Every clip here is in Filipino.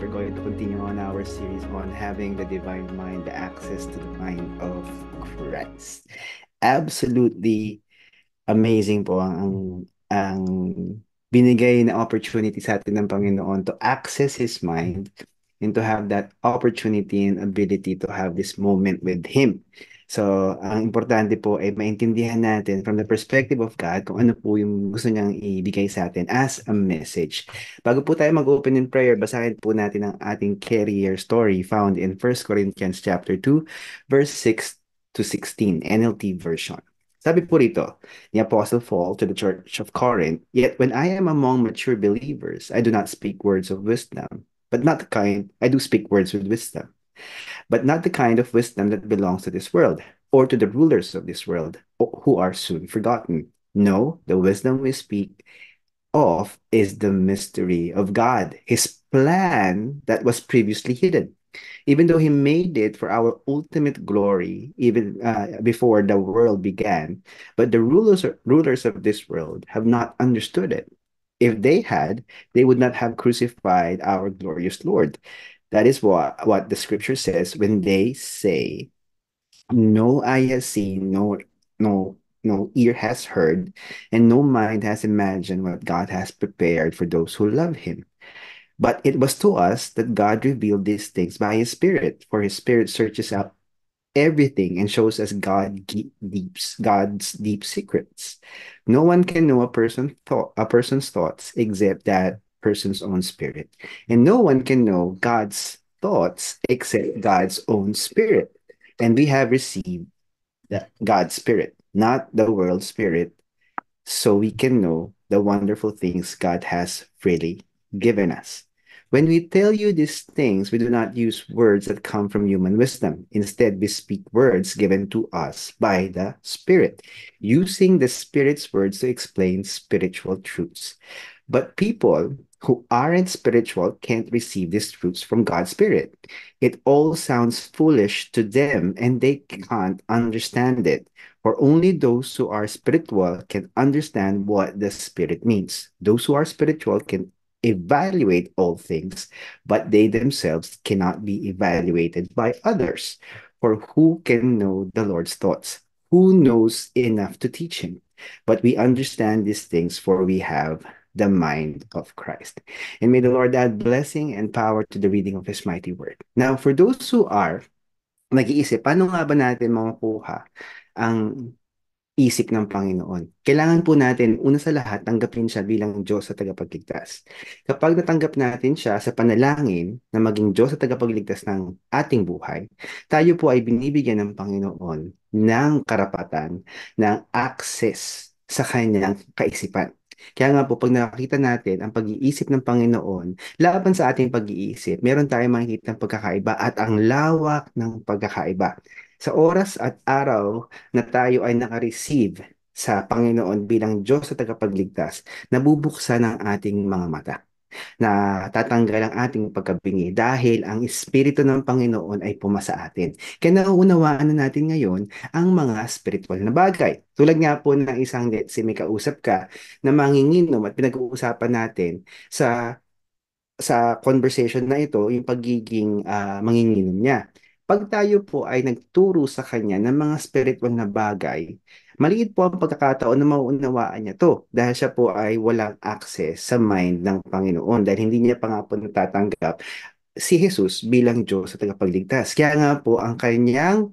we're going to continue on our series on having the divine mind, the access to the mind of Christ. Absolutely amazing po ang, ang binigay na opportunity sa atin ng Panginoon to access His mind and to have that opportunity and ability to have this moment with Him. So, ang importante po ay maintindihan natin from the perspective of God kung ano po yung gusto niyang ibigay sa atin as a message. Bago po tayo mag-open in prayer, basahin po natin ang ating career story found in 1 Corinthians chapter 2, verse 6 to 16, NLT version. Sabi po rito, ni Apostle Paul to the church of Corinth, Yet when I am among mature believers, I do not speak words of wisdom, but not the kind I do speak words with wisdom. but not the kind of wisdom that belongs to this world or to the rulers of this world who are soon forgotten. No, the wisdom we speak of is the mystery of God, his plan that was previously hidden. Even though he made it for our ultimate glory, even uh, before the world began, but the rulers, rulers of this world have not understood it. If they had, they would not have crucified our glorious Lord. That is what, what the scripture says when they say, No eye has seen, no, no, no ear has heard, and no mind has imagined what God has prepared for those who love him. But it was to us that God revealed these things by his Spirit, for his Spirit searches out everything and shows us God deeps God's deep secrets. No one can know a person thought a person's thoughts except that person's own spirit. And no one can know God's thoughts except God's own spirit. And we have received that God's spirit, not the world spirit, so we can know the wonderful things God has freely given us. When we tell you these things, we do not use words that come from human wisdom. Instead, we speak words given to us by the Spirit, using the Spirit's words to explain spiritual truths. But people who aren't spiritual can't receive these truths from God's Spirit. It all sounds foolish to them and they can't understand it. For only those who are spiritual can understand what the Spirit means. Those who are spiritual can evaluate all things, but they themselves cannot be evaluated by others. For who can know the Lord's thoughts? Who knows enough to teach him? But we understand these things, for we have the mind of Christ. And may the Lord add blessing and power to the reading of His mighty word. Now, for those who are nag-iisip, paano nga ba natin makukuha ang isip ng Panginoon? Kailangan po natin, una sa lahat, tanggapin siya bilang Diyos sa tagapagligtas. Kapag natanggap natin siya sa panalangin na maging Diyos sa tagapagligtas ng ating buhay, tayo po ay binibigyan ng Panginoon ng karapatan, ng access sa kanyang kaisipan. Kaya nga po, pag nakakita natin ang pag-iisip ng Panginoon, laban sa ating pag-iisip, meron tayong makikita ng pagkakaiba at ang lawak ng pagkakaiba. Sa oras at araw na tayo ay naka-receive sa Panginoon bilang Diyos sa tagapagligtas, nabubuksan ang ating mga mata na tatanggal ang ating pagkabingi dahil ang Espiritu ng Panginoon ay puma sa atin. Kaya nauunawaan na natin ngayon ang mga spiritual na bagay. Tulad nga po ng isang si say may kausap ka na manginginom at pinag-uusapan natin sa sa conversation na ito yung pagiging uh, manginginom niya. Pag tayo po ay nagturo sa kanya ng mga spiritual na bagay Maliit po ang pagkakataon na mauunawaan niya to dahil siya po ay walang access sa mind ng Panginoon dahil hindi niya pa nga po natatanggap si Jesus bilang Diyos at tagapagligtas. Kaya nga po ang kanyang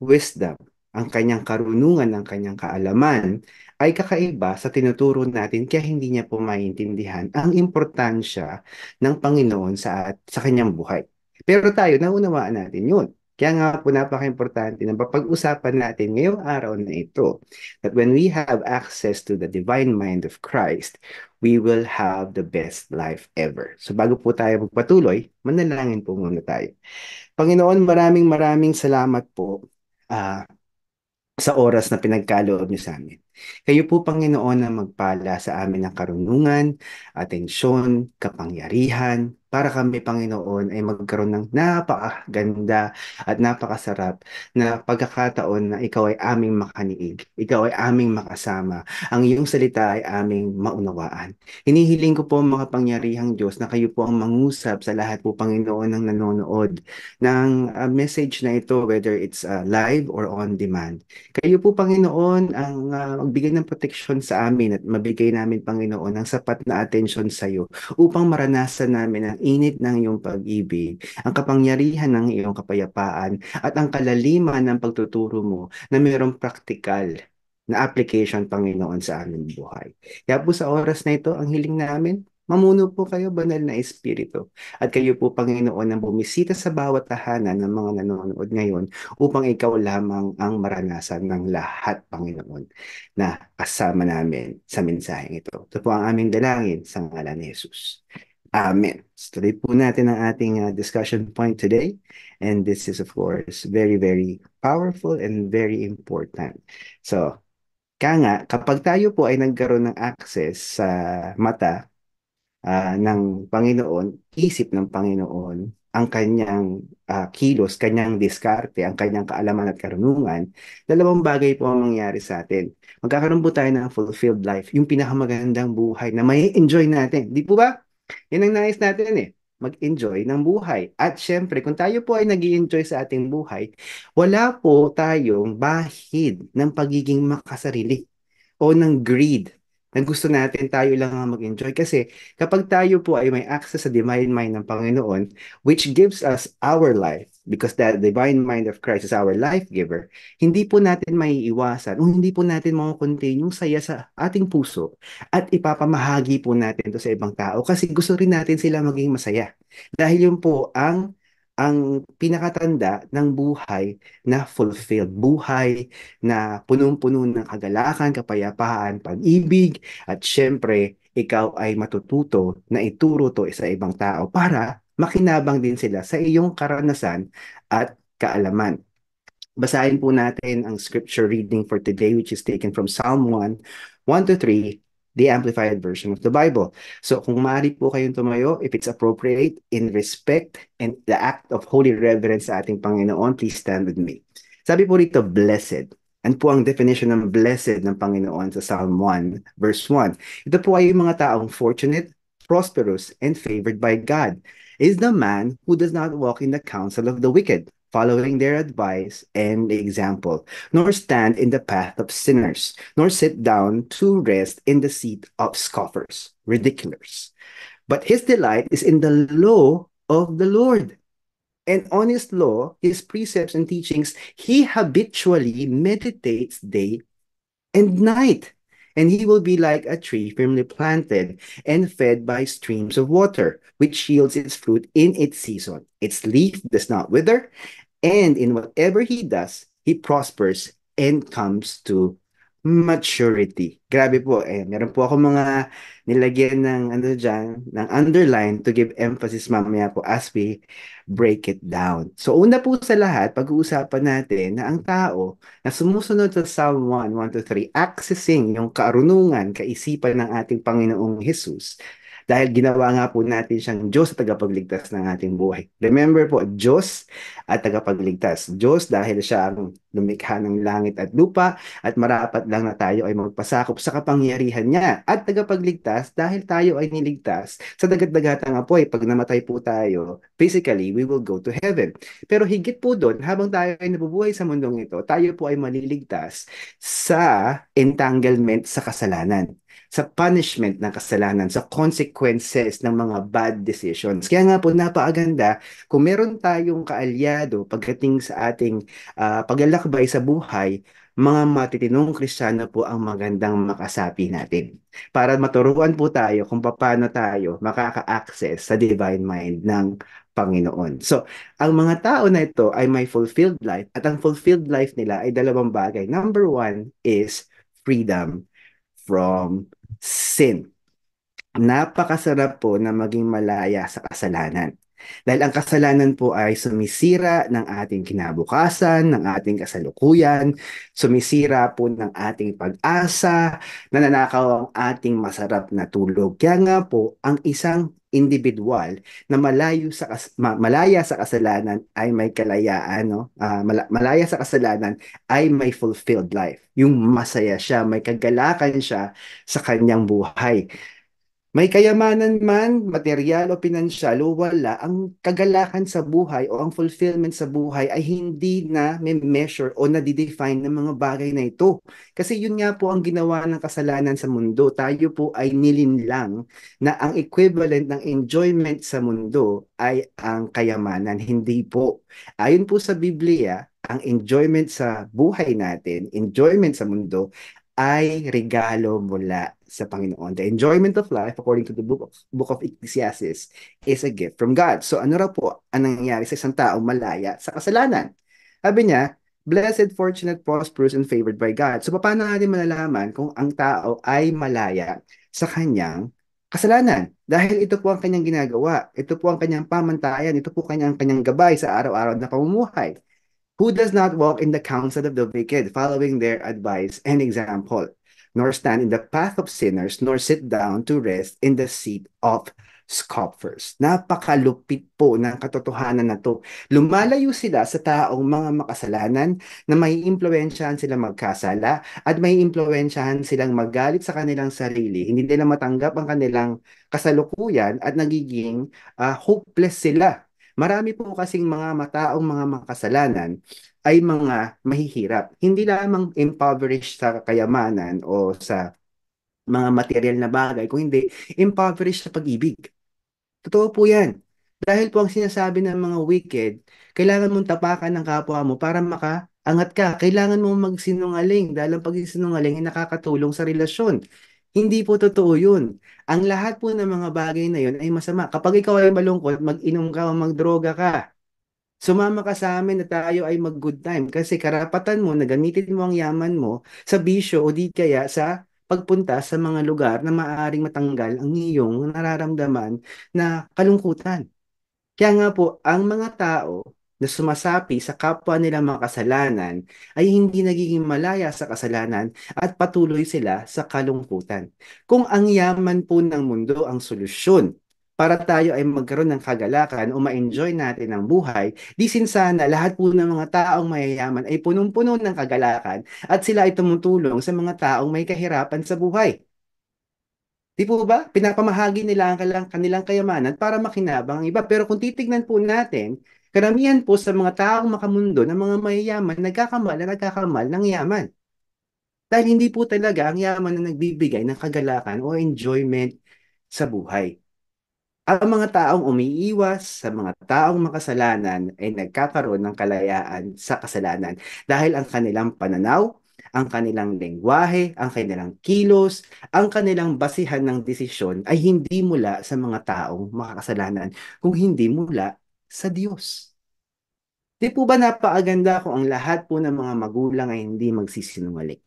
wisdom, ang kanyang karunungan, ang kanyang kaalaman ay kakaiba sa tinuturo natin kaya hindi niya po maintindihan ang importansya ng Panginoon sa, at, sa kanyang buhay. Pero tayo, naunawaan natin yun. Kaya nga po napaka-importante na mapag-usapan natin ngayong araw na ito that when we have access to the divine mind of Christ, we will have the best life ever. So bago po tayo magpatuloy, manalangin po muna tayo. Panginoon, maraming maraming salamat po uh, sa oras na pinagkaloob niyo sa amin. Kayo po, Panginoon, na magpala sa amin ng karunungan, atensyon, kapangyarihan, para kami, Panginoon, ay magkaroon ng napakaganda at napakasarap na pagkakataon na Ikaw ay aming makaniig, Ikaw ay aming makasama, ang iyong salita ay aming maunawaan. Hinihiling ko po mga pangyarihang Diyos na kayo po ang mangusap sa lahat po, Panginoon, ng nanonood ng uh, message na ito, whether it's uh, live or on demand. Kayo po, Panginoon, ang uh, magbigay ng protection sa amin at mabigay namin, Panginoon, ng sapat na atensyon sa iyo upang maranasan namin init ng iyong pag-ibig, ang kapangyarihan ng iyong kapayapaan, at ang kalaliman ng pagtuturo mo na mayroong praktikal na application, Panginoon, sa aming buhay. Kaya po sa oras na ito, ang hiling namin, Mamuno po kayo, banal na espiritu. At kayo po, Panginoon, ang bumisita sa bawat tahanan ng mga nanonood ngayon upang ikaw lamang ang maranasan ng lahat, Panginoon, na kasama namin sa mensaheng ito. Ito po ang aming dalangin sa ngalan ni Jesus. Amen. Um, so today po natin ang ating uh, discussion point today. And this is of course very, very powerful and very important. So, kaya nga, kapag tayo po ay nagkaroon ng access sa mata uh, ng Panginoon, isip ng Panginoon, ang kanyang uh, kilos, kanyang diskarte, ang kanyang kaalaman at karunungan, dalawang bagay po ang mangyari sa atin. Magkakaroon po tayo ng fulfilled life, yung pinakamagandang buhay na may enjoy natin. Di po ba? Yan ang nais natin eh mag-enjoy ng buhay. At syempre, kung tayo po ay nag enjoy sa ating buhay, wala po tayong bahid ng pagiging makasarili o ng greed ang gusto natin, tayo lang ang mag-enjoy. Kasi kapag tayo po ay may access sa divine mind ng Panginoon, which gives us our life, because that divine mind of Christ is our life giver, hindi po natin maiiwasan o hindi po natin makukontain yung saya sa ating puso at ipapamahagi po natin to sa ibang tao kasi gusto rin natin sila maging masaya. Dahil yun po ang ang pinakatanda ng buhay na fulfilled, buhay na punong-puno ng kagalakan, kapayapaan, pag-ibig, at syempre, ikaw ay matututo na ituro to sa ibang tao para makinabang din sila sa iyong karanasan at kaalaman. Basahin po natin ang scripture reading for today which is taken from Psalm 1, 1 to 3 the Amplified Version of the Bible. So kung maaari po kayong tumayo, if it's appropriate, in respect and the act of holy reverence sa ating Panginoon, please stand with me. Sabi po rito, blessed. And po ang definition ng blessed ng Panginoon sa Psalm 1, verse 1? Ito po ay yung mga taong fortunate, prosperous, and favored by God is the man who does not walk in the counsel of the wicked, following their advice and example, nor stand in the path of sinners, nor sit down to rest in the seat of scoffers, ridiculers. But his delight is in the law of the Lord. And on his law, his precepts and teachings, he habitually meditates day and night and he will be like a tree firmly planted and fed by streams of water, which yields its fruit in its season. Its leaf does not wither, and in whatever he does, he prospers and comes to maturity. Grabe po. Eh, meron po ako mga nilagyan ng ano diyan, ng underline to give emphasis mamaya po as we break it down. So una po sa lahat, pag-uusapan natin na ang tao na sumusunod sa Psalm 1, 1 to 3, accessing yung karunungan, kaisipan ng ating Panginoong Jesus, dahil ginawa nga po natin siyang Diyos at tagapagligtas ng ating buhay. Remember po, Diyos at tagapagligtas. Diyos dahil siya ang lumikha ng langit at lupa at marapat lang na tayo ay magpasakop sa kapangyarihan niya at tagapagligtas dahil tayo ay niligtas sa dagat dagat ng apoy. Pag namatay po tayo, physically, we will go to heaven. Pero higit po doon, habang tayo ay nabubuhay sa mundong ito, tayo po ay maliligtas sa entanglement sa kasalanan sa punishment ng kasalanan, sa consequences ng mga bad decisions. Kaya nga po napakaganda kung meron tayong kaalyado pagdating sa ating uh, paglalakbay sa buhay, mga matitinong Kristiyano po ang magandang makasapi natin para maturuan po tayo kung paano tayo makaka-access sa divine mind ng Panginoon. So, ang mga tao na ito ay may fulfilled life at ang fulfilled life nila ay dalawang bagay. Number one is freedom from sin. Napakasarap po na maging malaya sa kasalanan. Dahil ang kasalanan po ay sumisira ng ating kinabukasan, ng ating kasalukuyan, sumisira po ng ating pag-asa, nananakaw ang ating masarap na tulog. Kaya nga po, ang isang individual na malayo sa kas- ma- malaya sa kasalanan ay may kalayaan no uh, ah, mal- malaya sa kasalanan ay may fulfilled life yung masaya siya may kagalakan siya sa kanyang buhay may kayamanan man, material o pinansyal o wala, ang kagalakan sa buhay o ang fulfillment sa buhay ay hindi na may measure o nadidefine ng mga bagay na ito. Kasi yun nga po ang ginawa ng kasalanan sa mundo. Tayo po ay nilinlang na ang equivalent ng enjoyment sa mundo ay ang kayamanan. Hindi po. Ayon po sa Biblia, ang enjoyment sa buhay natin, enjoyment sa mundo, ay regalo mula sa Panginoon. The enjoyment of life, according to the book of, book of Ecclesiastes, is a gift from God. So ano raw po ang nangyayari sa isang tao malaya sa kasalanan? Sabi niya, blessed, fortunate, prosperous, and favored by God. So paano natin malalaman kung ang tao ay malaya sa kanyang kasalanan? Dahil ito po ang kanyang ginagawa, ito po ang kanyang pamantayan, ito po ang kanyang, kanyang gabay sa araw-araw na pamumuhay who does not walk in the counsel of the wicked, following their advice and example, nor stand in the path of sinners, nor sit down to rest in the seat of scoffers. Napakalupit po ng katotohanan na to. Lumalayo sila sa taong mga makasalanan na may impluensyahan silang magkasala at may impluensyahan silang magalit sa kanilang sarili. Hindi nila matanggap ang kanilang kasalukuyan at nagiging uh, hopeless sila Marami po kasing mga mataong mga makasalanan ay mga mahihirap. Hindi lamang impoverished sa kayamanan o sa mga material na bagay, kundi impoverished sa pag-ibig. Totoo po yan. Dahil po ang sinasabi ng mga wicked, kailangan mong tapakan ng kapwa mo para makaangat ka. Kailangan mong magsinungaling dahil ang pagsinungaling ay nakakatulong sa relasyon. Hindi po totoo yun. Ang lahat po ng mga bagay na yun ay masama. Kapag ikaw ay malungkot, mag-inom ka o magdroga ka. Sumama ka sa amin na tayo ay mag-good time kasi karapatan mo na gamitin mo ang yaman mo sa bisyo o di kaya sa pagpunta sa mga lugar na maaaring matanggal ang iyong nararamdaman na kalungkutan. Kaya nga po, ang mga tao na sumasapi sa kapwa nilang mga kasalanan ay hindi nagiging malaya sa kasalanan at patuloy sila sa kalungkutan. Kung ang yaman po ng mundo ang solusyon para tayo ay magkaroon ng kagalakan o ma-enjoy natin ang buhay, di sinsana lahat po ng mga taong mayayaman ay punong-puno ng kagalakan at sila ay tumutulong sa mga taong may kahirapan sa buhay. Di po ba? Pinapamahagi nila ang kanilang, kanilang kayamanan para makinabang ang iba. Pero kung titignan po natin, Karamihan po sa mga taong makamundo ng mga mayayaman, nagkakamal na nagkakamal ng yaman. Dahil hindi po talaga ang yaman na nagbibigay ng kagalakan o enjoyment sa buhay. Ang mga taong umiiwas sa mga taong makasalanan ay nagkakaroon ng kalayaan sa kasalanan dahil ang kanilang pananaw, ang kanilang lengguwahe, ang kanilang kilos, ang kanilang basihan ng desisyon ay hindi mula sa mga taong makakasalanan, kung hindi mula sa Diyos. Di po ba napakaganda kung ang lahat po ng mga magulang ay hindi magsisinungaling?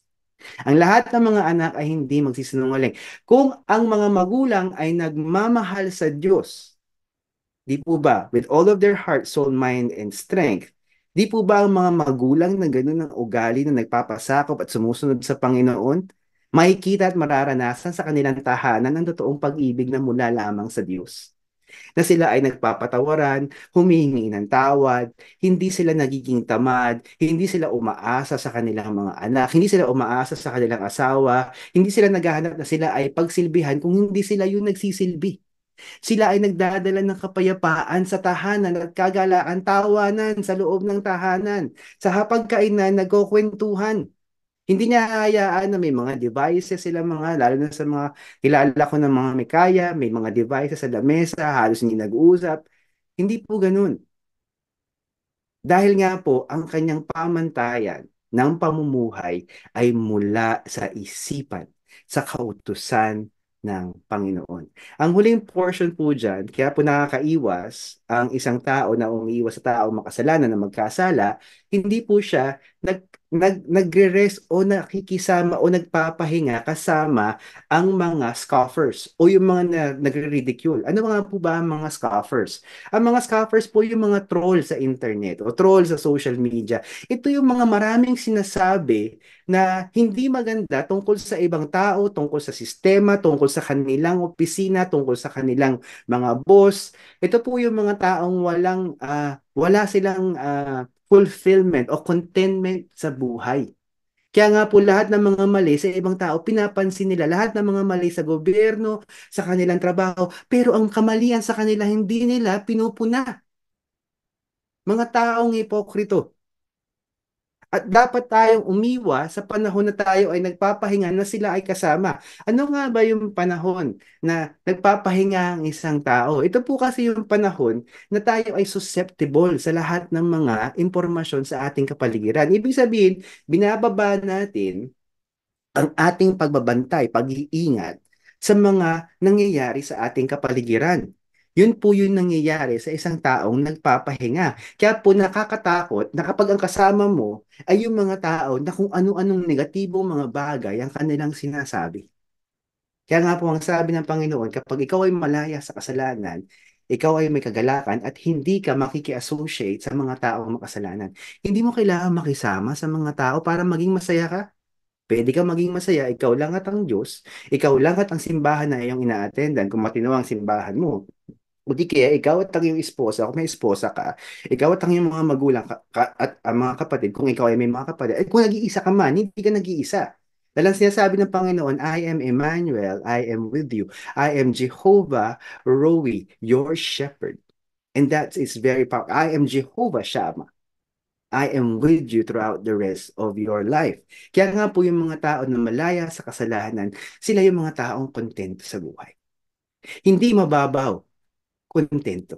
Ang lahat ng mga anak ay hindi magsisinungaling. Kung ang mga magulang ay nagmamahal sa Diyos, di po ba, with all of their heart, soul, mind, and strength, di po ba ang mga magulang na gano'n ng ugali na nagpapasakop at sumusunod sa Panginoon, makikita at mararanasan sa kanilang tahanan ang totoong pag-ibig na mula lamang sa Diyos? na sila ay nagpapatawaran, humihingi ng tawad, hindi sila nagiging tamad, hindi sila umaasa sa kanilang mga anak, hindi sila umaasa sa kanilang asawa, hindi sila naghahanap na sila ay pagsilbihan kung hindi sila yung nagsisilbi. Sila ay nagdadala ng kapayapaan sa tahanan at kagalaan tawanan sa loob ng tahanan, sa hapagkainan nagkukwentuhan, hindi niya hayaan na may mga devices sila mga, lalo na sa mga, kilala ko ng mga mekaya, may mga devices sa lamesa, halos hindi nag-uusap. Hindi po ganun. Dahil nga po, ang kanyang pamantayan ng pamumuhay ay mula sa isipan, sa kautusan ng Panginoon. Ang huling portion po dyan, kaya po nakakaiwas ang isang tao na umiiwas sa tao makasalanan na magkasala, hindi po siya nag, nag nagre-rest o nakikisama o nagpapahinga kasama ang mga scoffers o yung mga na, nagre-ridicule. Ano mga po ba ang mga scoffers? Ang mga scoffers po yung mga troll sa internet o troll sa social media. Ito yung mga maraming sinasabi na hindi maganda tungkol sa ibang tao, tungkol sa sistema, tungkol sa kanilang opisina, tungkol sa kanilang mga boss. Ito po yung mga taong walang uh, wala silang uh, fulfillment o contentment sa buhay. Kaya nga po lahat ng mga mali sa ibang tao, pinapansin nila lahat ng mga mali sa gobyerno, sa kanilang trabaho, pero ang kamalian sa kanila hindi nila pinupuna. Mga taong hipokrito. At dapat tayong umiwa sa panahon na tayo ay nagpapahinga na sila ay kasama. Ano nga ba yung panahon na nagpapahinga ang isang tao? Ito po kasi yung panahon na tayo ay susceptible sa lahat ng mga impormasyon sa ating kapaligiran. Ibig sabihin, binababa natin ang ating pagbabantay, pag-iingat sa mga nangyayari sa ating kapaligiran. Yun po yung nangyayari sa isang taong nagpapahinga. Kaya po nakakatakot na kapag ang kasama mo ay yung mga tao na kung ano-anong negatibong mga bagay ang kanilang sinasabi. Kaya nga po ang sabi ng Panginoon, kapag ikaw ay malaya sa kasalanan, ikaw ay may kagalakan at hindi ka makiki-associate sa mga taong makasalanan. Hindi mo kailangan makisama sa mga tao para maging masaya ka. Pwede ka maging masaya, ikaw lang at ang Diyos, ikaw lang at ang simbahan na iyong ina-attendan kung matino ang simbahan mo. O di kaya, ikaw at ang iyong esposa, kung may esposa ka, ikaw at ang iyong mga magulang ka, ka, at ang mga kapatid, kung ikaw ay may mga kapatid, eh, kung nag-iisa ka man, hindi ka nag-iisa. Dahil ang sinasabi ng Panginoon, I am Emmanuel, I am with you. I am Jehovah Roe, your shepherd. And that is very powerful. I am Jehovah Shammah. I am with you throughout the rest of your life. Kaya nga po yung mga tao na malaya sa kasalanan, sila yung mga taong kontento sa buhay. Hindi mababaw kontento.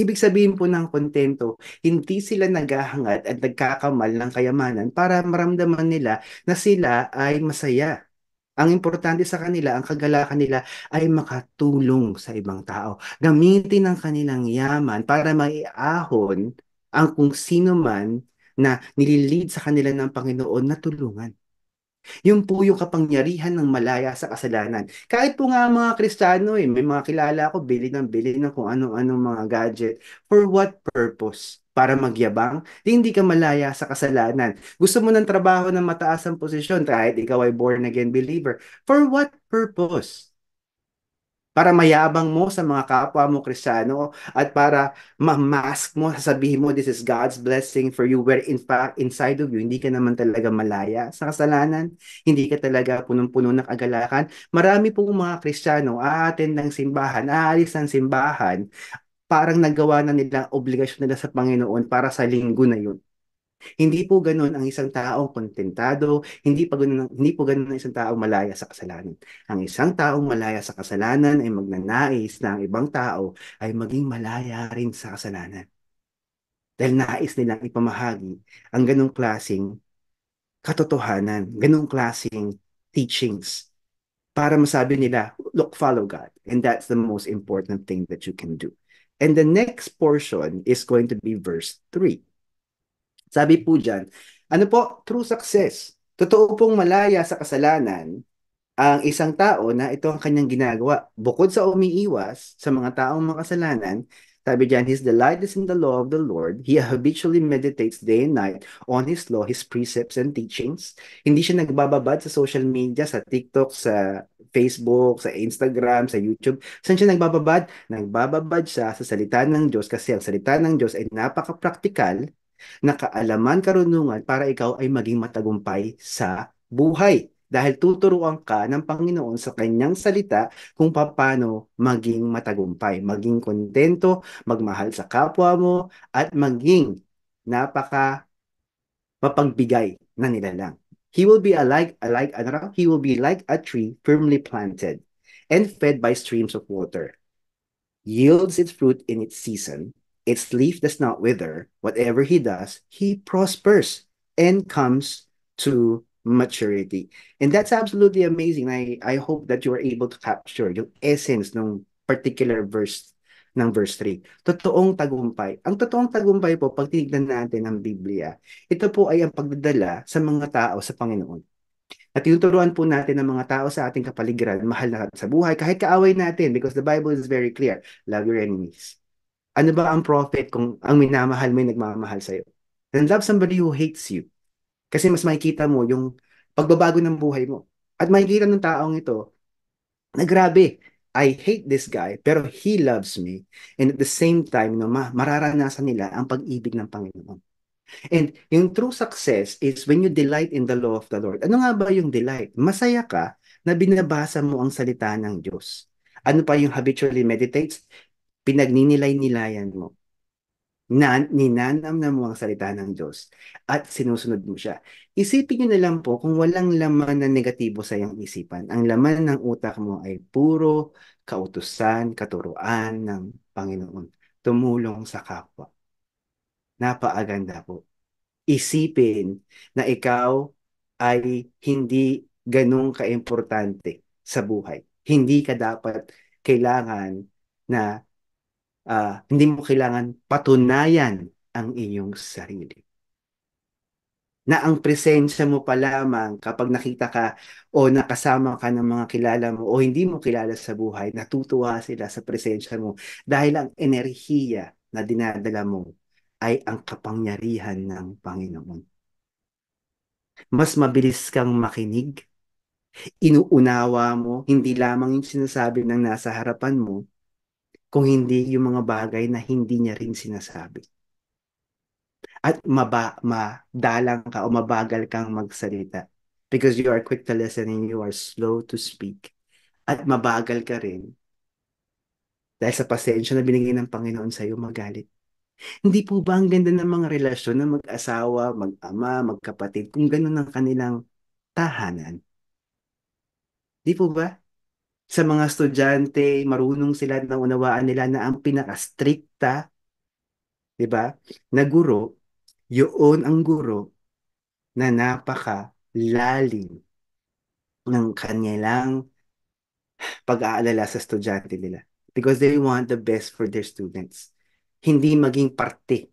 Ibig sabihin po ng kontento, hindi sila naghahangad at nagkakamal ng kayamanan para maramdaman nila na sila ay masaya. Ang importante sa kanila, ang kagalakan nila ay makatulong sa ibang tao. Gamitin ang kanilang yaman para maiahon ang kung sino man na nililid sa kanila ng Panginoon na tulungan. Yun po yung kapangyarihan ng malaya sa kasalanan. Kahit po nga mga Kristiyano, eh, may mga kilala ako, bili ng bili ng kung anong-anong mga gadget. For what purpose? Para magyabang? Di hindi ka malaya sa kasalanan. Gusto mo ng trabaho na mataas ang posisyon kahit ikaw ay born again believer. For what purpose? para mayabang mo sa mga kapwa mo Kristiyano at para ma-mask mo, sasabihin mo, this is God's blessing for you where in fact, inside of you, hindi ka naman talaga malaya sa kasalanan, hindi ka talaga punong-puno ng agalakan. Marami pong mga Kristiyano aatin ng simbahan, aalis ng simbahan, parang nagawa na nila obligasyon nila sa Panginoon para sa linggo na yun. Hindi po ganoon ang isang taong kontentado, hindi pa ganun, hindi po ganoon ang isang taong malaya sa kasalanan. Ang isang taong malaya sa kasalanan ay magnanais na ang ibang tao ay maging malaya rin sa kasalanan. Dahil nais nilang ipamahagi ang ganong klasing katotohanan, ganong klasing teachings para masabi nila, look, follow God. And that's the most important thing that you can do. And the next portion is going to be verse 3. Sabi po dyan, ano po, true success. Totoo pong malaya sa kasalanan ang isang tao na ito ang kanyang ginagawa. Bukod sa umiiwas sa mga taong makasalanan, sabi dyan, His delight is in the law of the Lord. He habitually meditates day and night on His law, His precepts and teachings. Hindi siya nagbababad sa social media, sa TikTok, sa Facebook, sa Instagram, sa YouTube. Saan siya nagbababad? Nagbababad siya sa salita ng Diyos kasi ang salita ng Diyos ay napaka-practical na kaalaman karunungan para ikaw ay maging matagumpay sa buhay dahil tuturuan ka ng Panginoon sa kanyang salita kung paano maging matagumpay, maging kontento, magmahal sa kapwa mo, at maging napaka mapagbigay na nilalang. He will be alike, alike, ano He will be like a tree firmly planted and fed by streams of water, yields its fruit in its season, Its leaf does not wither. Whatever he does, he prospers and comes to maturity. And that's absolutely amazing. I, I hope that you are able to capture yung essence ng particular verse ng verse 3. Totoong tagumpay. Ang totoong tagumpay po, pag tinignan natin ang Biblia, ito po ay ang pagdadala sa mga tao sa Panginoon. At tinuturuan po natin ng mga tao sa ating kapaligiran, mahal na sa buhay, kahit kaaway natin because the Bible is very clear, love your enemies. Ano ba ang profit kung ang minamahal mo ay nagmamahal sa iyo? And love somebody who hates you. Kasi mas makikita mo yung pagbabago ng buhay mo. At makikita ng taong ito na grabe, I hate this guy, pero he loves me. And at the same time, no, mararanasan nila ang pag-ibig ng Panginoon. And yung true success is when you delight in the law of the Lord. Ano nga ba yung delight? Masaya ka na binabasa mo ang salita ng Diyos. Ano pa yung habitually meditates? pinagninilay-nilayan mo, na, ninanam ng ang salita ng Diyos, at sinusunod mo siya. Isipin niyo na lang po kung walang laman na negatibo sa iyong isipan. Ang laman ng utak mo ay puro kautusan, katuruan ng Panginoon. Tumulong sa kapwa. Napaaganda po. Isipin na ikaw ay hindi ganun kaimportante sa buhay. Hindi ka dapat kailangan na uh, hindi mo kailangan patunayan ang iyong sarili. Na ang presensya mo pa lamang kapag nakita ka o nakasama ka ng mga kilala mo o hindi mo kilala sa buhay, natutuwa sila sa presensya mo dahil ang enerhiya na dinadala mo ay ang kapangyarihan ng Panginoon. Mas mabilis kang makinig, inuunawa mo hindi lamang yung sinasabi ng nasa harapan mo, kung hindi yung mga bagay na hindi niya rin sinasabi. At maba, madalang ka o mabagal kang magsalita because you are quick to listen and you are slow to speak. At mabagal ka rin dahil sa pasensya na binigay ng Panginoon sa iyo magalit. Hindi po ba ang ganda ng mga relasyon ng mag-asawa, mag-ama, magkapatid, kung ganun ang kanilang tahanan? Di po ba? sa mga estudyante, marunong sila na unawaan nila na ang pinaka-stricta, 'di ba? Na guro, 'yun ang guro na napaka-lalim ng kanilang pag-aalala sa estudyante nila because they want the best for their students. Hindi maging parte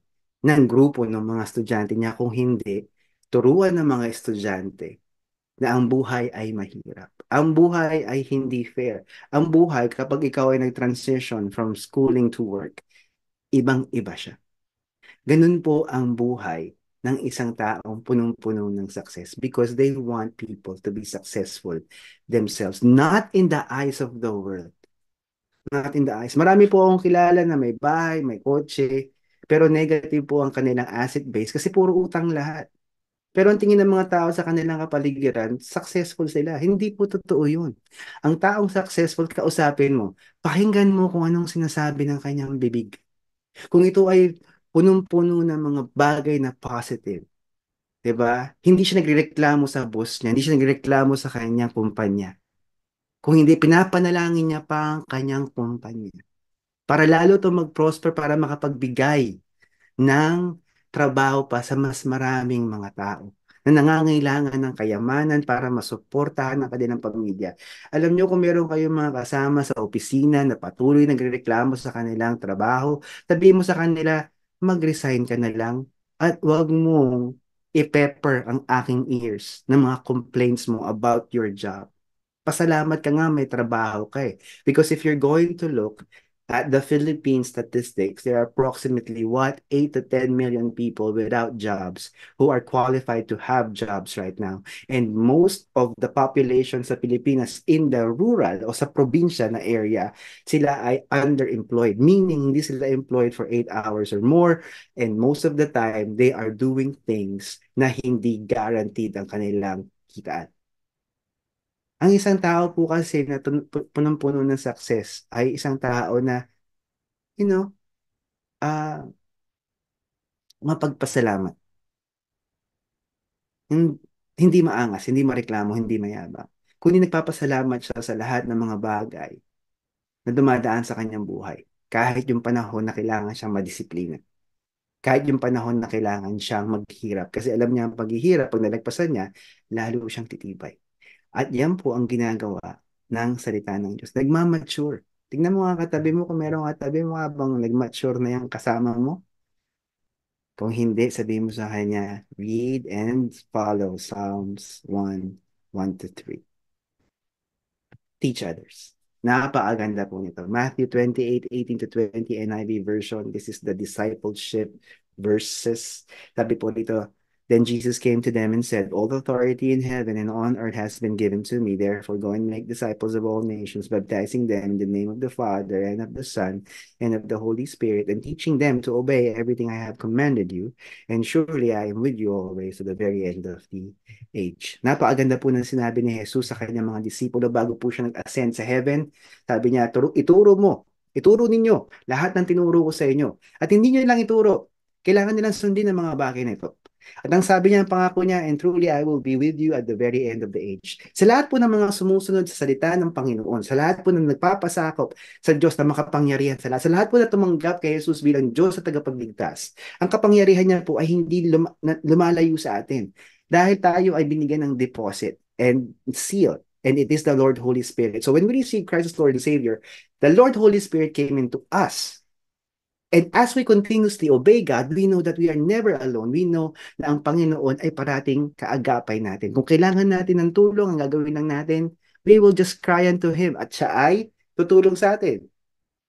ng grupo ng mga estudyante niya kung hindi turuan ng mga estudyante na ang buhay ay mahirap. Ang buhay ay hindi fair. Ang buhay, kapag ikaw ay nag-transition from schooling to work, ibang-iba siya. Ganun po ang buhay ng isang taong punong-puno ng success because they want people to be successful themselves, not in the eyes of the world. Not in the eyes. Marami po akong kilala na may bahay, may kotse, pero negative po ang kanilang asset base kasi puro utang lahat. Pero ang tingin ng mga tao sa kanilang kapaligiran, successful sila. Hindi po totoo yun. Ang taong successful, kausapin mo, pakinggan mo kung anong sinasabi ng kanyang bibig. Kung ito ay punong-puno ng mga bagay na positive, 'di ba? Hindi siya nagrereklamo sa boss niya, hindi siya nagrereklamo sa kanyang kumpanya. Kung hindi pinapanalangin niya pa ang kanyang kumpanya para lalo 'to mag-prosper para makapagbigay ng trabaho pa sa mas maraming mga tao na nangangailangan ng kayamanan para masuportahan ang kanilang pamilya. Alam nyo kung meron kayong mga kasama sa opisina na patuloy nagrereklamo sa kanilang trabaho, sabi mo sa kanila, mag-resign ka na lang at wag mong i-pepper ang aking ears ng mga complaints mo about your job. Pasalamat ka nga may trabaho ka eh. Because if you're going to look, at the Philippine statistics, there are approximately what 8 to 10 million people without jobs who are qualified to have jobs right now. And most of the population sa Pilipinas in the rural o sa probinsya na area, sila ay underemployed, meaning hindi sila employed for 8 hours or more. And most of the time, they are doing things na hindi guaranteed ang kanilang kitaan. Ang isang tao po kasi na punong-puno ng success ay isang tao na, you know, uh, mapagpasalamat. Hindi, hindi maangas, hindi mareklamo, hindi mayabang. Kundi nagpapasalamat siya sa lahat ng mga bagay na dumadaan sa kanyang buhay. Kahit yung panahon na kailangan siyang madisiplina. Kahit yung panahon na kailangan siyang maghirap. Kasi alam niya ang paghihirap, pag nalagpasan niya, lalo siyang titibay. At yan po ang ginagawa ng salita ng Diyos. Nagmamature. Tingnan mo nga katabi mo kung meron katabi mo habang nagmature na yan kasama mo. Kung hindi, sabihin mo sa kanya, read and follow Psalms 1, 1 to 3. Teach others. Napakaganda po nito. Matthew 28, 18 to 20 NIV version. This is the discipleship verses. Sabi po dito, Then Jesus came to them and said, All authority in heaven and on earth has been given to me. Therefore, go and make disciples of all nations, baptizing them in the name of the Father and of the Son and of the Holy Spirit, and teaching them to obey everything I have commanded you. And surely I am with you always to the very end of the age. Napakaganda po ng sinabi ni Jesus sa kanyang mga disipulo bago po siya nag-ascend sa heaven. Sabi niya, ituro mo, ituro ninyo lahat ng tinuro ko sa inyo. At hindi niyo lang ituro. Kailangan nilang sundin ang mga bagay na ito. At ang sabi niya, ang pangako niya, and truly I will be with you at the very end of the age. Sa lahat po ng mga sumusunod sa salita ng Panginoon, sa lahat po ng nagpapasakop sa Diyos na makapangyarihan sa lahat, sa lahat po na tumanggap kay Jesus bilang Diyos sa tagapagligtas, ang kapangyarihan niya po ay hindi lum- lumalayo sa atin. Dahil tayo ay binigyan ng deposit and seal and it is the Lord Holy Spirit. So when we receive Christ as Lord and Savior, the Lord Holy Spirit came into us And as we continuously obey God, we know that we are never alone. We know na ang Panginoon ay parating kaagapay natin. Kung kailangan natin ng tulong, ang gagawin lang natin, we will just cry unto Him at siya ay tutulong sa atin.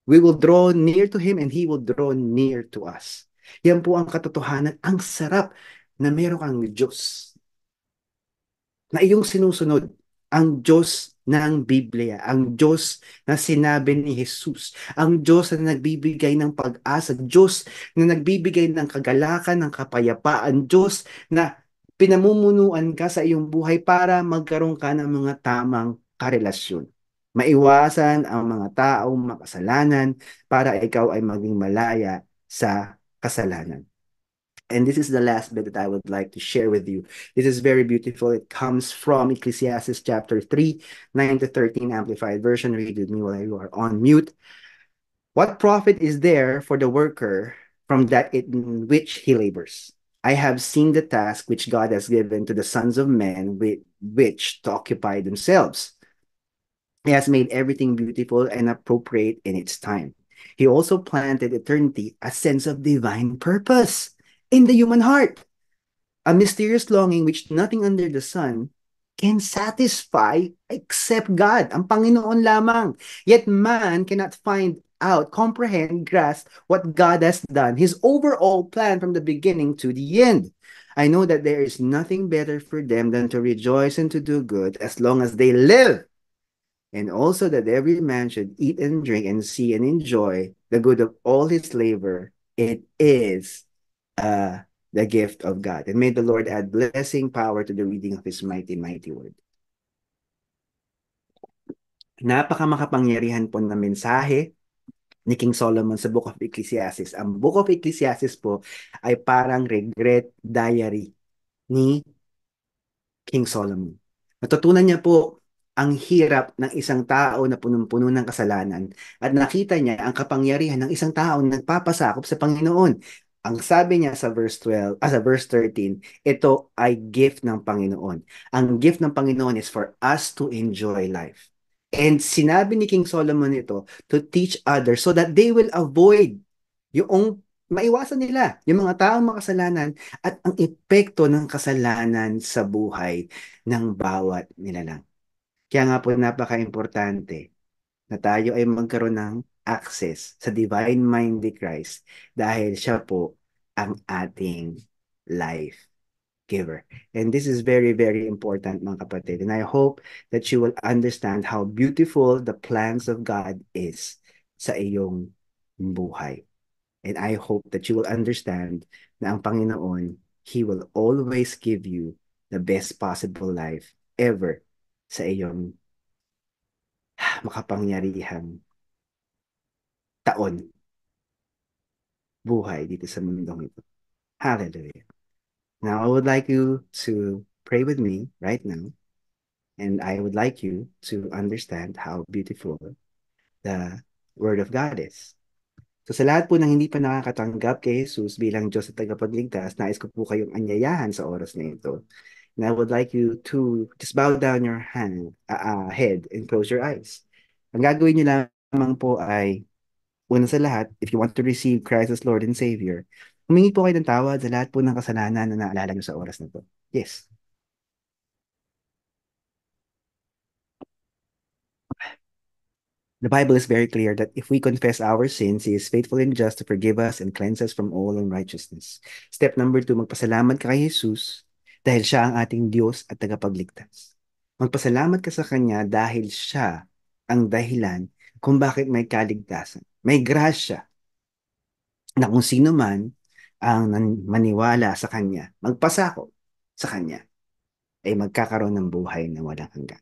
We will draw near to Him and He will draw near to us. Yan po ang katotohanan. Ang sarap na meron kang Diyos na iyong sinusunod. Ang Diyos ng Biblia, ang Diyos na sinabi ni Jesus, ang Diyos na nagbibigay ng pag-asa, Diyos na nagbibigay ng kagalakan, ng kapayapaan, Diyos na pinamumunuan ka sa iyong buhay para magkaroon ka ng mga tamang karelasyon. Maiwasan ang mga taong makasalanan para ikaw ay maging malaya sa kasalanan. And this is the last bit that I would like to share with you. This is very beautiful. It comes from Ecclesiastes chapter 3, 9 to 13, Amplified Version. Read with me while you are on mute. What profit is there for the worker from that in which he labors? I have seen the task which God has given to the sons of men with which to occupy themselves. He has made everything beautiful and appropriate in its time. He also planted eternity, a sense of divine purpose in the human heart. A mysterious longing which nothing under the sun can satisfy except God, ang Panginoon lamang. Yet man cannot find out, comprehend, grasp what God has done, his overall plan from the beginning to the end. I know that there is nothing better for them than to rejoice and to do good as long as they live. And also that every man should eat and drink and see and enjoy the good of all his labor. It is uh, the gift of God. And may the Lord add blessing, power to the reading of His mighty, mighty word. Napaka makapangyarihan po ng mensahe ni King Solomon sa Book of Ecclesiastes. Ang Book of Ecclesiastes po ay parang regret diary ni King Solomon. Natutunan niya po ang hirap ng isang tao na punong-puno ng kasalanan at nakita niya ang kapangyarihan ng isang tao na nagpapasakop sa Panginoon ang sabi niya sa verse 12, ah, sa verse 13, ito ay gift ng Panginoon. Ang gift ng Panginoon is for us to enjoy life. And sinabi ni King Solomon ito to teach others so that they will avoid yung maiwasan nila yung mga taong makasalanan at ang epekto ng kasalanan sa buhay ng bawat nila lang. Kaya nga po napaka-importante na tayo ay magkaroon ng access sa divine mind ni Christ dahil siya po ang ating life giver. And this is very, very important, mga kapatid. And I hope that you will understand how beautiful the plans of God is sa iyong buhay. And I hope that you will understand na ang Panginoon, He will always give you the best possible life ever sa iyong makapangyarihan taon buhay dito sa mundong ito. Hallelujah. Now, I would like you to pray with me right now. And I would like you to understand how beautiful the Word of God is. So sa lahat po ng hindi pa nakakatanggap kay Jesus bilang Diyos at tagapagligtas, nais ko po kayong anyayahan sa oras na ito. And I would like you to just bow down your hand, uh, uh, head and close your eyes. Ang gagawin niyo lamang po ay una sa lahat, if you want to receive Christ as Lord and Savior, humingi po kayo ng tawad sa lahat po ng kasalanan na naalala nyo sa oras na to. Yes. The Bible is very clear that if we confess our sins, He is faithful and just to forgive us and cleanse us from all unrighteousness. Step number two, magpasalamat ka kay Jesus dahil siya ang ating Diyos at tagapagligtas. Magpasalamat ka sa Kanya dahil siya ang dahilan kung bakit may kaligtasan may grasya na kung sino man ang maniwala sa Kanya, magpasakop sa Kanya, ay magkakaroon ng buhay na walang hanggan.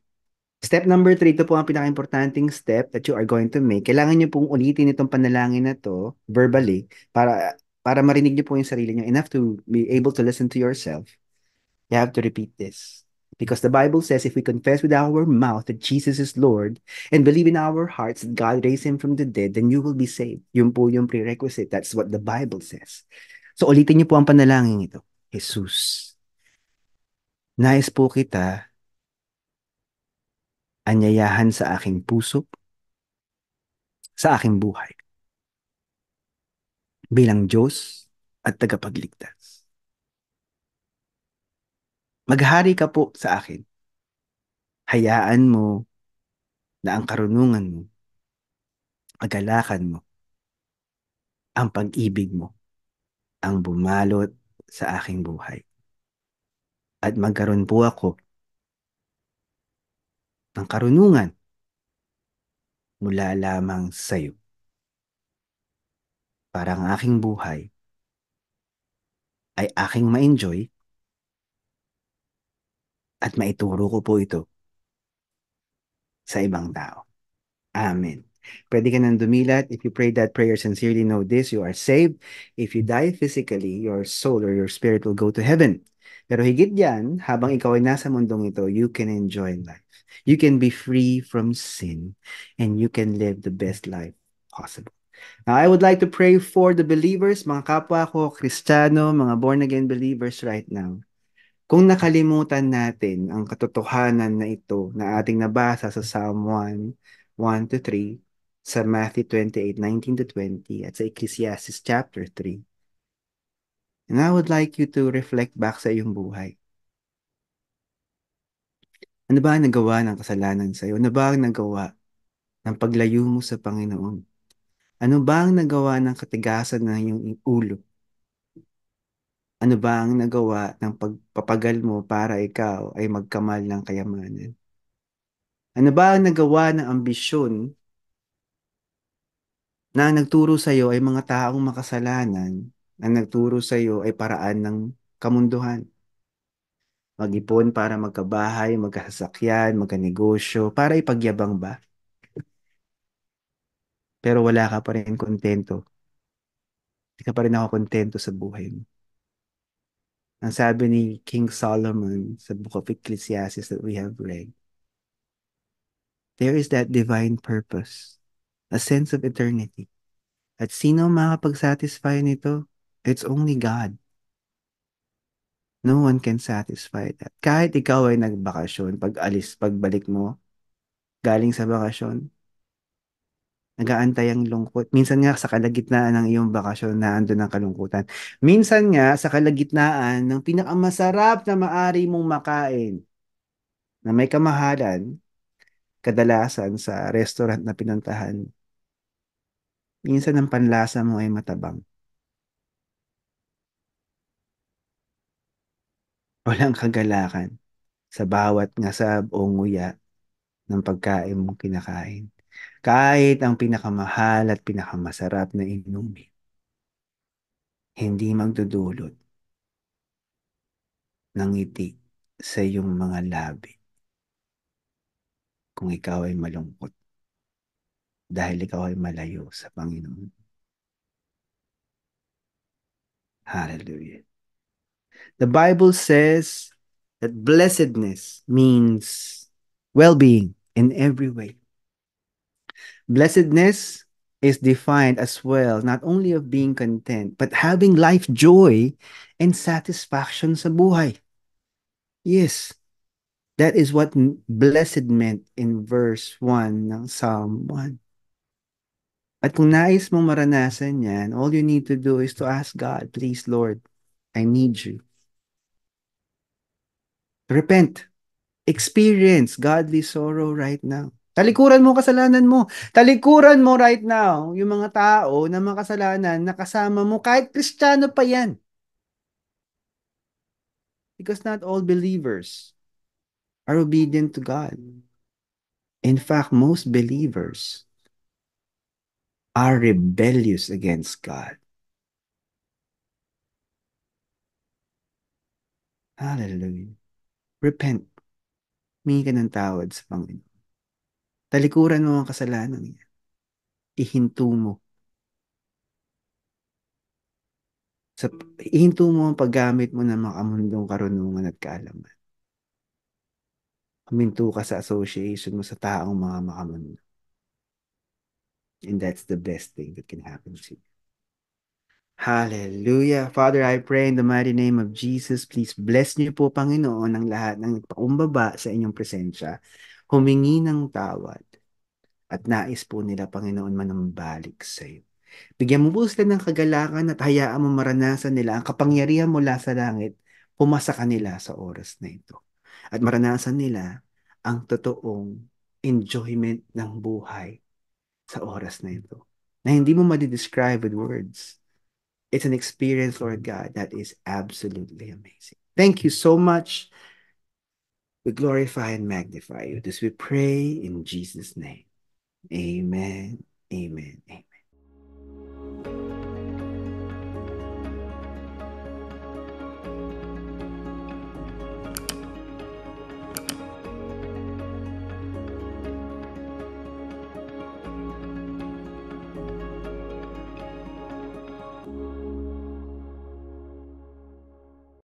Step number three, ito po ang pinaka-importanting step that you are going to make. Kailangan nyo pong ulitin itong panalangin na to verbally para para marinig nyo po yung sarili nyo enough to be able to listen to yourself. You have to repeat this. Because the Bible says if we confess with our mouth that Jesus is Lord and believe in our hearts that God raised him from the dead, then you will be saved. Yun po yung prerequisite. That's what the Bible says. So ulitin niyo po ang panalangin ito. Jesus, nais po kita anyayahan sa aking puso, sa aking buhay, bilang Diyos at tagapagligtas. Maghari ka po sa akin. Hayaan mo na ang karunungan mo, agalakan mo, ang pag-ibig mo, ang bumalot sa aking buhay. At magkaroon po ako ng karunungan mula lamang sa iyo. Para ang aking buhay ay aking ma-enjoy at maituro ko po ito sa ibang tao. Amen. Pwede ka nang dumilat. If you pray that prayer sincerely, know this, you are saved. If you die physically, your soul or your spirit will go to heaven. Pero higit yan, habang ikaw ay nasa mundong ito, you can enjoy life. You can be free from sin and you can live the best life possible. Now, I would like to pray for the believers, mga kapwa ko, Kristano, mga born-again believers right now. Kung nakalimutan natin ang katotohanan na ito na ating nabasa sa Psalm 1, 1 3, sa Matthew 28, 19 to 20, at sa Ecclesiastes chapter 3. And I would like you to reflect back sa iyong buhay. Ano ba ang nagawa ng kasalanan sa iyo? Ano ba ang nagawa ng paglayo mo sa Panginoon? Ano ba ang nagawa ng katigasan ng iyong ulo? Ano ba ang nagawa ng pagpapagal mo para ikaw ay magkamal ng kayamanan? Ano ba ang nagawa ng ambisyon na nagturo sa iyo ay mga taong makasalanan na nagturo sa iyo ay paraan ng kamunduhan? Mag-ipon para magkabahay, magkasasakyan, magkanegosyo, para ipagyabang ba? Pero wala ka pa rin kontento. Hindi ka pa rin ako kontento sa buhay mo. Ang sabi ni King Solomon sa Book of Ecclesiastes that we have read, there is that divine purpose, a sense of eternity. At sino makapag-satisfy nito? It's only God. No one can satisfy that. Kahit ikaw ay nagbakasyon, pag alis, pagbalik mo, galing sa bakasyon, nagaantay ang lungkot. Minsan nga sa kalagitnaan ng iyong bakasyon na ando ng kalungkutan. Minsan nga sa kalagitnaan ng pinakamasarap na maari mong makain na may kamahalan kadalasan sa restaurant na pinuntahan. Minsan ang panlasa mo ay matabang. Walang kagalakan sa bawat ngasab o nguya ng pagkain mong kinakain. Kahit ang pinakamahal at pinakamasarap na inumin, hindi magdudulot ng ngiti sa iyong mga labi kung ikaw ay malungkot dahil ikaw ay malayo sa Panginoon. Hallelujah. The Bible says that blessedness means well-being in every way. Blessedness is defined as well, not only of being content, but having life joy and satisfaction sa buhay. Yes, that is what blessed meant in verse 1 ng Psalm 1. At kung nais mong maranasan yan, all you need to do is to ask God, please Lord, I need you. Repent. Experience godly sorrow right now. Talikuran mo kasalanan mo. Talikuran mo right now yung mga tao na makasalanan na kasama mo kahit kristyano pa yan. Because not all believers are obedient to God. In fact, most believers are rebellious against God. Hallelujah. Repent. Mingi ka ng tawad sa Panginoon. Talikuran mo ang kasalanan niya. Ihinto mo. Sa, ihinto mo ang paggamit mo ng makamundong karunungan at kaalaman. Huminto ka sa association mo sa taong mga makamundo. And that's the best thing that can happen to you. Hallelujah. Father, I pray in the mighty name of Jesus, please bless niyo po, Panginoon, ang lahat ng nagpakumbaba sa inyong presensya humingi ng tawad at nais po nila, Panginoon, manumbalik sa iyo. Bigyan mo po sila ng kagalakan at hayaan mo maranasan nila ang kapangyarihan mula sa langit pumasa kanila sa oras na ito. At maranasan nila ang totoong enjoyment ng buhay sa oras na ito. Na hindi mo madidescribe with words. It's an experience, Lord God, that is absolutely amazing. Thank you so much. we glorify and magnify you. This we pray in Jesus' name. Amen. Amen. Amen.